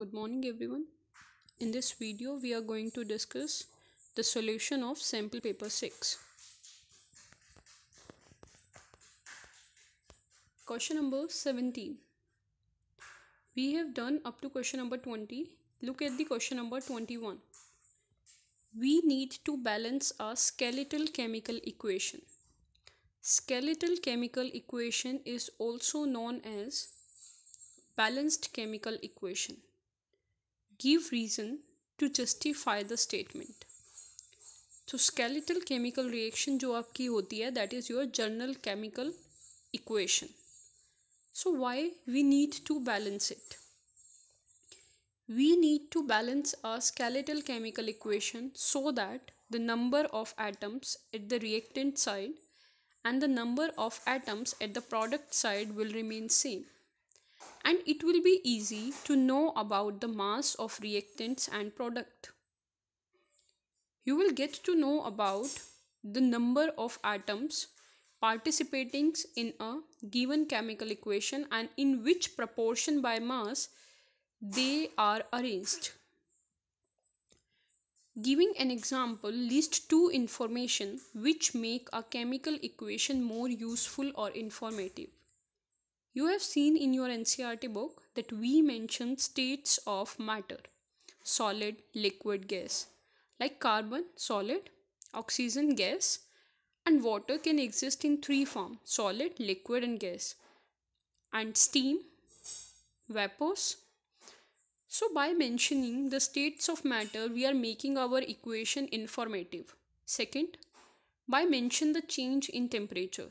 good morning everyone in this video we are going to discuss the solution of sample paper 6 question number 17 we have done up to question number 20 look at the question number 21 we need to balance a skeletal chemical equation skeletal chemical equation is also known as balanced chemical equation give reason to justify the statement. तो skeletal chemical reaction जो आपकी होती है that is your journal chemical equation so why we need to balance it we need to balance a skeletal chemical equation so that the number of atoms at the reactant side and the number of atoms at the product side will remain same and it will be easy to know about the mass of reactants and product. You will get to know about the number of atoms participating in a given chemical equation and in which proportion by mass they are arranged. Giving an example, list two information which make a chemical equation more useful or informative. You have seen in your NCRT book that we mention states of matter solid, liquid, gas. Like carbon, solid, oxygen, gas, and water can exist in three forms solid, liquid, and gas. And steam, vapors. So, by mentioning the states of matter, we are making our equation informative. Second, by mention the change in temperature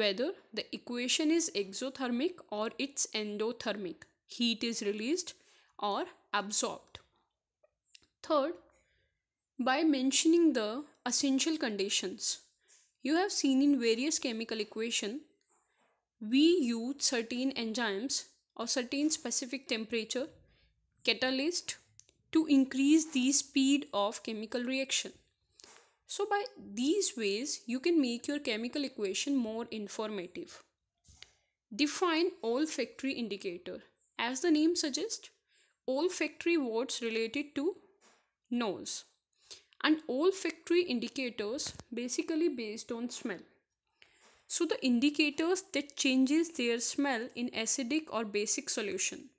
whether the equation is exothermic or it's endothermic. Heat is released or absorbed. Third, by mentioning the essential conditions. You have seen in various chemical equation, we use certain enzymes or certain specific temperature catalyst to increase the speed of chemical reaction. So by these ways, you can make your chemical equation more informative. Define olfactory indicator. As the name suggests, olfactory words related to nose. And olfactory indicators basically based on smell. So the indicators that changes their smell in acidic or basic solution.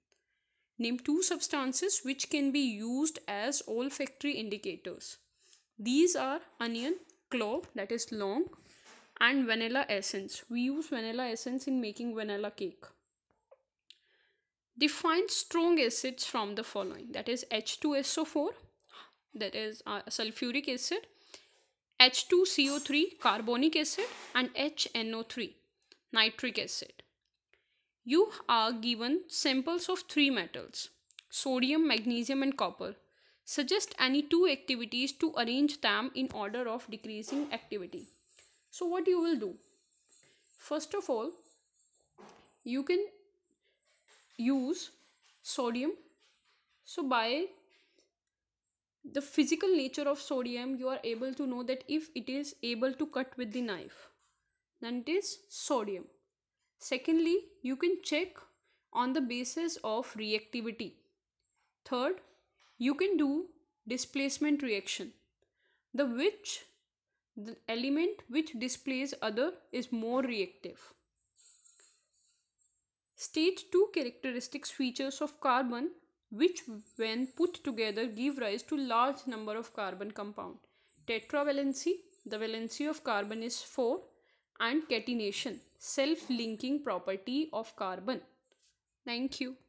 Name two substances which can be used as olfactory indicators. These are onion, clove that is long and vanilla essence. We use vanilla essence in making vanilla cake. Define strong acids from the following that is H2SO4 that is uh, sulfuric acid, H2CO3 carbonic acid and HNO3 nitric acid. You are given samples of three metals sodium, magnesium and copper Suggest any two activities to arrange them in order of decreasing activity. So what you will do? First of all, you can use sodium. So by the physical nature of sodium, you are able to know that if it is able to cut with the knife, then it is sodium. Secondly, you can check on the basis of reactivity. Third, you can do displacement reaction the which the element which displaces other is more reactive stage 2 characteristics features of carbon which when put together give rise to large number of carbon compound tetravalency the valency of carbon is 4 and catenation self linking property of carbon thank you